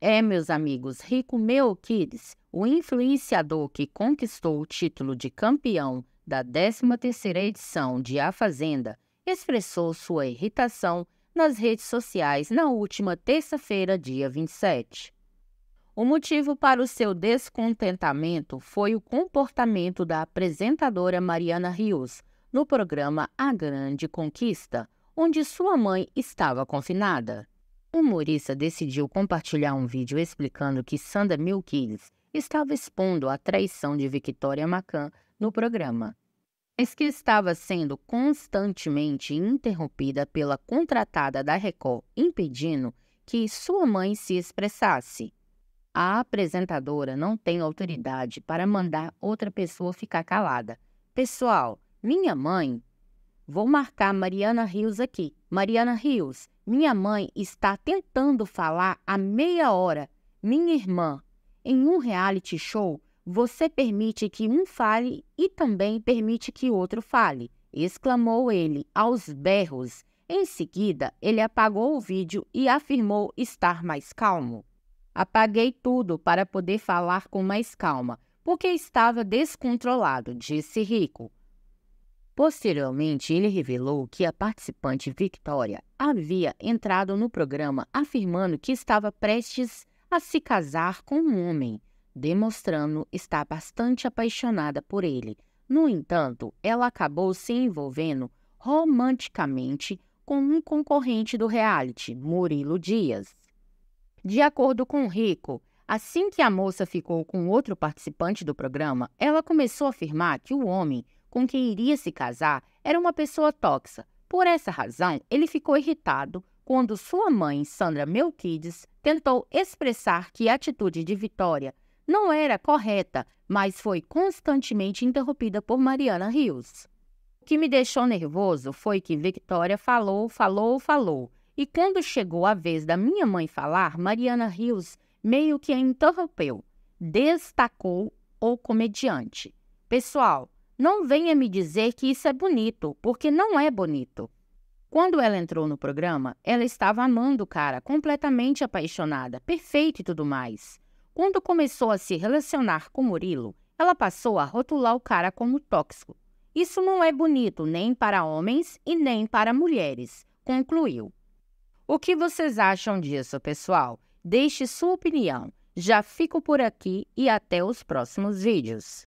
É, meus amigos, Rico Meokides, o influenciador que conquistou o título de campeão da 13ª edição de A Fazenda, expressou sua irritação nas redes sociais na última terça-feira, dia 27. O motivo para o seu descontentamento foi o comportamento da apresentadora Mariana Rios no programa A Grande Conquista, onde sua mãe estava confinada. O humorista decidiu compartilhar um vídeo explicando que Sanda Milkins estava expondo a traição de Victoria Macan no programa, mas que estava sendo constantemente interrompida pela contratada da Record, impedindo que sua mãe se expressasse. A apresentadora não tem autoridade para mandar outra pessoa ficar calada. Pessoal, minha mãe. Vou marcar Mariana Rios aqui. Mariana Rios, minha mãe está tentando falar há meia hora. Minha irmã, em um reality show, você permite que um fale e também permite que outro fale, exclamou ele aos berros. Em seguida, ele apagou o vídeo e afirmou estar mais calmo. Apaguei tudo para poder falar com mais calma, porque estava descontrolado, disse Rico. Posteriormente, ele revelou que a participante Victoria havia entrado no programa afirmando que estava prestes a se casar com um homem, demonstrando estar bastante apaixonada por ele. No entanto, ela acabou se envolvendo romanticamente com um concorrente do reality, Murilo Dias. De acordo com Rico, assim que a moça ficou com outro participante do programa, ela começou a afirmar que o homem com quem iria se casar era uma pessoa tóxica. Por essa razão, ele ficou irritado quando sua mãe, Sandra Melquides, tentou expressar que a atitude de Vitória não era correta, mas foi constantemente interrompida por Mariana Rios. O que me deixou nervoso foi que Victoria falou, falou, falou. E quando chegou a vez da minha mãe falar, Mariana Rios meio que a interrompeu. Destacou o comediante. Pessoal, não venha me dizer que isso é bonito, porque não é bonito. Quando ela entrou no programa, ela estava amando o cara, completamente apaixonada, perfeito e tudo mais. Quando começou a se relacionar com Murilo, ela passou a rotular o cara como tóxico. Isso não é bonito nem para homens e nem para mulheres, concluiu. O que vocês acham disso, pessoal? Deixe sua opinião. Já fico por aqui e até os próximos vídeos.